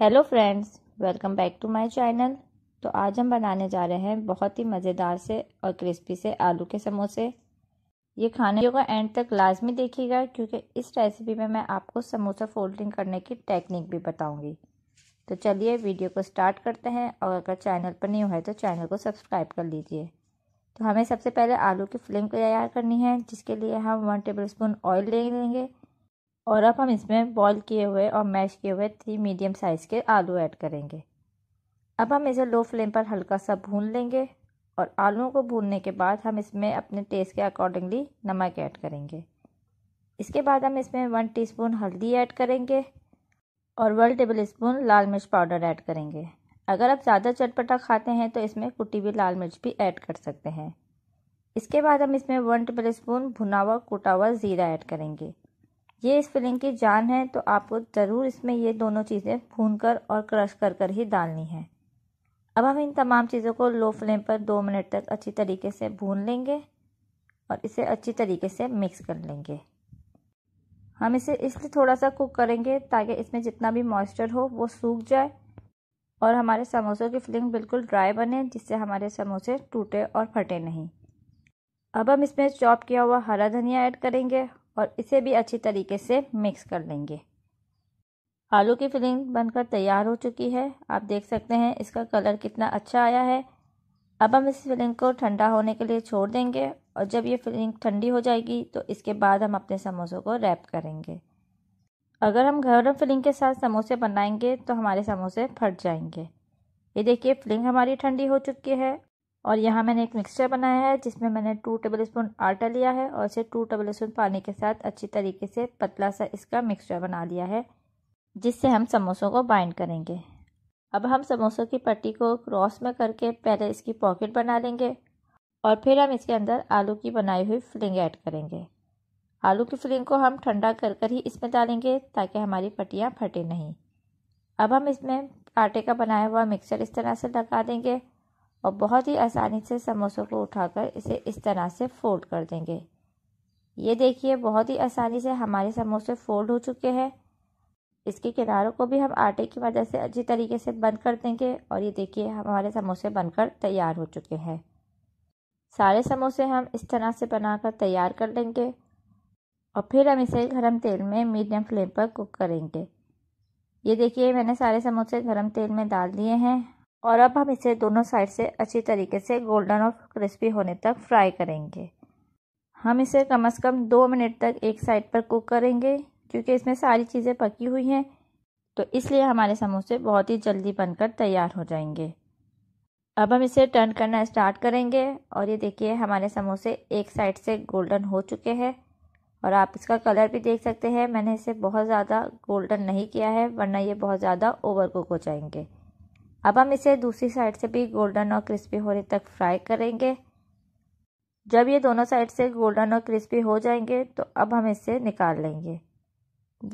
hello friends welcome back to my channel तो आज हम बनाने जा रहे हैं बहुत ही मज़ेदार से और क्रिस्पी से आलू के समोसे ये खाने को एंड तक लाजमी देखिएगा क्योंकि इस रेसिपी में मैं आपको समोसा फोल्डिंग करने की टेक्निक भी बताऊंगी तो चलिए वीडियो को स्टार्ट करते हैं और अगर चैनल पर हुआ है तो चैनल को सब्सक्राइब कर लीजिए तो हमें सबसे पहले आलू की फ्लेम को तैयार करनी है जिसके लिए हम वन टेबल स्पून ऑयल ले लेंगे और अब हम इसमें बॉईल किए हुए और मैश किए हुए थ्री मीडियम साइज़ के आलू ऐड करेंगे अब हम इसे लो फ्लेम पर हल्का सा भून लेंगे और आलूओं को भूनने के बाद हम इसमें अपने टेस्ट के अकॉर्डिंगली नमक ऐड करेंगे इसके बाद हम इसमें वन टीस्पून हल्दी ऐड करेंगे और वन टेबल स्पून लाल मिर्च पाउडर ऐड करेंगे अगर आप ज़्यादा चटपटा खाते हैं तो इसमें कुटी हुई लाल मिर्च भी ऐड कर सकते हैं इसके बाद हम इसमें वन टेबल स्पून भुना हुआ कुटा हुआ ज़ीरा ऐड करेंगे ये इस फिलिंग की जान है तो आपको ज़रूर इसमें ये दोनों चीज़ें भून कर और क्रश कर कर ही डालनी है अब हम इन तमाम चीज़ों को लो फ्लेम पर दो मिनट तक अच्छी तरीके से भून लेंगे और इसे अच्छी तरीके से मिक्स कर लेंगे हम इसे इसलिए थोड़ा सा कुक करेंगे ताकि इसमें जितना भी मॉइस्चर हो वो सूख जाए और हमारे समोसों की फिलिंग बिल्कुल ड्राई बने जिससे हमारे समोसे टूटे और फटे नहीं अब हम इसमें चॉप किया हुआ हरा धनिया ऐड करेंगे और इसे भी अच्छी तरीके से मिक्स कर लेंगे आलू की फिलिंग बनकर तैयार हो चुकी है आप देख सकते हैं इसका कलर कितना अच्छा आया है अब हम इस फिलिंग को ठंडा होने के लिए छोड़ देंगे और जब ये फिलिंग ठंडी हो जाएगी तो इसके बाद हम अपने समोसों को रैप करेंगे अगर हम गर्म फिलिंग के साथ समोसे बनाएंगे तो हमारे समोसे फट जाएंगे ये देखिए फिलिंग हमारी ठंडी हो चुकी है और यहाँ मैंने एक मिक्सचर बनाया है जिसमें मैंने टू टेबल स्पून आटा लिया है और इसे टू टेबल स्पून पानी के साथ अच्छी तरीके से पतला सा इसका मिक्सचर बना लिया है जिससे हम समोसों को बाइंड करेंगे अब हम समोसों की पट्टी को क्रॉस में करके पहले इसकी पॉकेट बना लेंगे और फिर हम इसके अंदर आलू की बनाई हुई फिलिंग ऐड करेंगे आलू की फिलिंग को हम ठंडा कर कर ही इसमें डालेंगे ताकि हमारी पट्टियाँ फटे नहीं अब हम इसमें आटे का बनाया हुआ मिक्सर इस तरह से लगा देंगे और बहुत ही आसानी से समोसों को उठाकर इसे इस तरह से फोल्ड कर देंगे ये देखिए बहुत ही आसानी से हमारे समोसे फोल्ड हो चुके हैं इसके किनारों को भी हम आटे की वजह से अच्छी तरीके से बंद कर देंगे और ये देखिए हमारे समोसे बनकर तैयार हो चुके हैं सारे समोसे हम इस तरह से बनाकर तैयार कर लेंगे और फिर हम इसे गर्म तेल में मीडियम फ्लेम पर कुक करेंगे ये देखिए मैंने सारे समोसे गर्म तेल में डाल दिए हैं और अब हम इसे दोनों साइड से अच्छी तरीके से गोल्डन और क्रिस्पी होने तक फ्राई करेंगे हम इसे कम से कम दो मिनट तक एक साइड पर कुक करेंगे क्योंकि इसमें सारी चीज़ें पकी हुई हैं तो इसलिए हमारे समोसे बहुत ही जल्दी बनकर तैयार हो जाएंगे अब हम इसे टर्न करना स्टार्ट करेंगे और ये देखिए हमारे समोसे एक साइड से गोल्डन हो चुके हैं और आप इसका कलर भी देख सकते हैं मैंने इसे बहुत ज़्यादा गोल्डन नहीं किया है वरना ये बहुत ज़्यादा ओवर कुक हो जाएंगे अब हम इसे दूसरी साइड से भी गोल्डन और क्रिस्पी होने तक फ्राई करेंगे जब ये दोनों साइड से गोल्डन और क्रिस्पी हो जाएंगे तो अब हम इसे निकाल लेंगे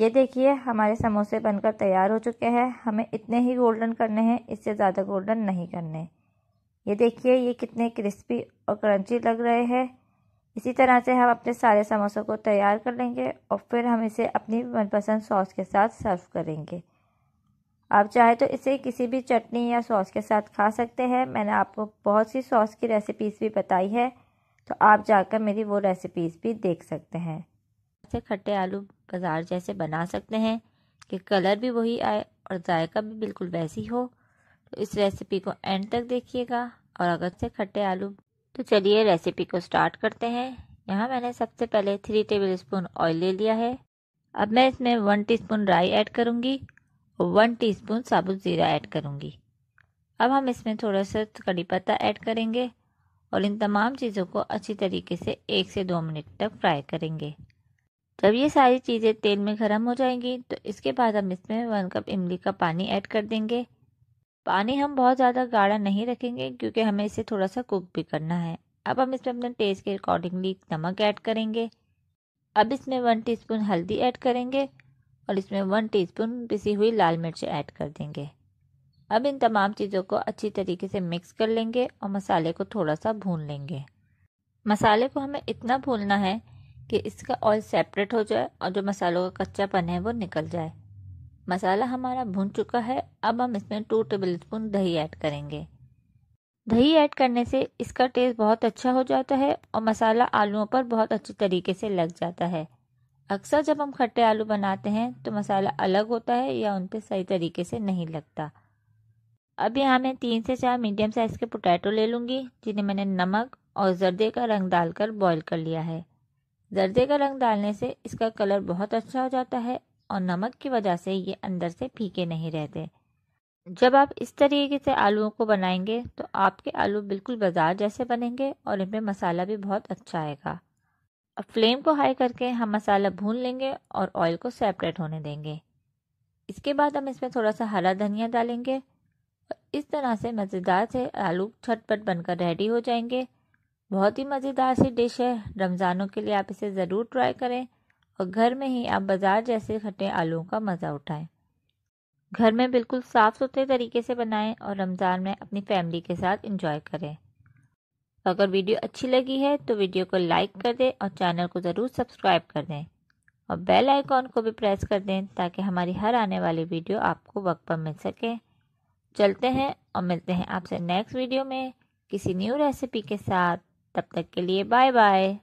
ये देखिए हमारे समोसे बनकर तैयार हो चुके हैं हमें इतने ही गोल्डन करने हैं इससे ज़्यादा गोल्डन नहीं करने ये देखिए ये कितने क्रिस्पी और क्रंची लग रहे हैं इसी तरह से हम अपने सारे समोसों को तैयार कर लेंगे और फिर हम इसे अपनी मनपसंद सॉस के साथ सर्व करेंगे आप चाहे तो इसे किसी भी चटनी या सॉस के साथ खा सकते हैं मैंने आपको बहुत सी सॉस की रेसिपीज़ भी बताई है तो आप जाकर मेरी वो रेसिपीज़ भी देख सकते हैं से खट्टे आलू बाज़ार जैसे बना सकते हैं कि कलर भी वही आए और जायका भी बिल्कुल वैसी हो तो इस रेसिपी को एंड तक देखिएगा और अगर से खट्टे आलू तो चलिए रेसिपी को स्टार्ट करते हैं यहाँ मैंने सबसे पहले थ्री टेबल स्पून ऑयल ले लिया है अब मैं इसमें वन टीस्पून राई ऐड करूँगी वन टीस्पून साबुत ज़ीरा ऐड करूँगी अब हम इसमें थोड़ा सा कड़ी पत्ता ऐड करेंगे और इन तमाम चीज़ों को अच्छी तरीके से एक से दो मिनट तक फ्राई करेंगे जब ये सारी चीज़ें तेल में गर्म हो जाएंगी तो इसके बाद हम इसमें वन कप इमली का पानी ऐड कर देंगे पानी हम बहुत ज़्यादा गाढ़ा नहीं रखेंगे क्योंकि हमें इसे थोड़ा सा कुक भी करना है अब हम इसमें अपने टेस्ट के अकॉर्डिंगली नमक ऐड करेंगे अब इसमें वन टीस्पून हल्दी ऐड करेंगे और इसमें वन टीस्पून पिसी हुई लाल मिर्च ऐड कर देंगे अब इन तमाम चीज़ों को अच्छी तरीके से मिक्स कर लेंगे और मसाले को थोड़ा सा भून लेंगे मसाले को हमें इतना भूनना है कि इसका ऑयल सेपरेट हो जाए और जो मसालों का कच्चापन है वो निकल जाए मसाला हमारा भून चुका है अब हम इसमें टू टेबल स्पून दही ऐड करेंगे दही ऐड करने से इसका टेस्ट बहुत अच्छा हो जाता है और मसाला आलूओं पर बहुत अच्छी तरीके से लग जाता है अक्सर जब हम खट्टे आलू बनाते हैं तो मसाला अलग होता है या उन पर सही तरीके से नहीं लगता अब यहाँ मैं तीन से चार मीडियम साइज़ के पोटैटो ले लूँगी जिन्हें मैंने नमक और जर्दे का रंग डालकर बॉईल कर लिया है जर्दे का रंग डालने से इसका कलर बहुत अच्छा हो जाता है और नमक की वजह से ये अंदर से फीके नहीं रहते जब आप इस तरीके से आलूओं को बनाएंगे तो आपके आलू बिल्कुल बाजार जैसे बनेंगे और इनमें मसाला भी बहुत अच्छा आएगा अब फ्लेम को हाई करके हम मसाला भून लेंगे और ऑयल को सेपरेट होने देंगे इसके बाद हम इसमें थोड़ा सा हरा धनिया डालेंगे और इस तरह से मज़ेदार से आलू छटपट बनकर रेडी हो जाएंगे बहुत ही मज़ेदार सी डिश है रमज़ानों के लिए आप इसे ज़रूर ट्राई करें और घर में ही आप बाज़ार जैसे खट्टे आलूओं का मज़ा उठाएं घर में बिल्कुल साफ़ सुथरे तरीके से बनाएं और रमज़ान में अपनी फैमिली के साथ इंजॉय करें अगर वीडियो अच्छी लगी है तो वीडियो को लाइक कर दें और चैनल को ज़रूर सब्सक्राइब कर दें और बेल आइकॉन को भी प्रेस कर दें ताकि हमारी हर आने वाली वीडियो आपको वक्त पर मिल सके चलते हैं और मिलते हैं आपसे नेक्स्ट वीडियो में किसी न्यू रेसिपी के साथ तब तक के लिए बाय बाय